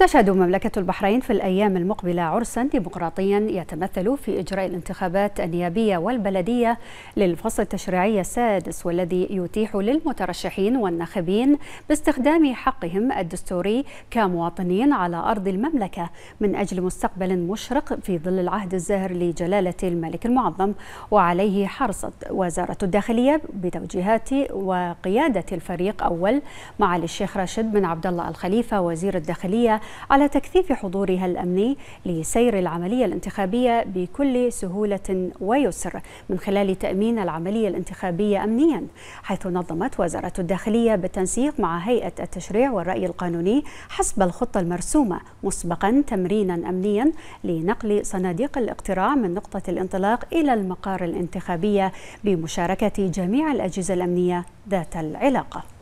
تشهد مملكة البحرين في الأيام المقبلة عرسا ديمقراطيا يتمثل في إجراء الانتخابات النيابية والبلدية للفصل التشريعي السادس والذي يتيح للمترشحين والناخبين باستخدام حقهم الدستوري كمواطنين على أرض المملكة من أجل مستقبل مشرق في ظل العهد الزاهر لجلالة الملك المعظم وعليه حرصت وزارة الداخلية بتوجيهات وقيادة الفريق أول معالي الشيخ راشد بن عبد الله الخليفة وزير الداخلية على تكثيف حضورها الأمني لسير العملية الانتخابية بكل سهولة ويسر من خلال تأمين العملية الانتخابية أمنيا حيث نظمت وزارة الداخلية بالتنسيق مع هيئة التشريع والرأي القانوني حسب الخطة المرسومة مسبقا تمرينا أمنيا لنقل صناديق الاقتراع من نقطة الانطلاق إلى المقار الانتخابية بمشاركة جميع الأجهزة الأمنية ذات العلاقة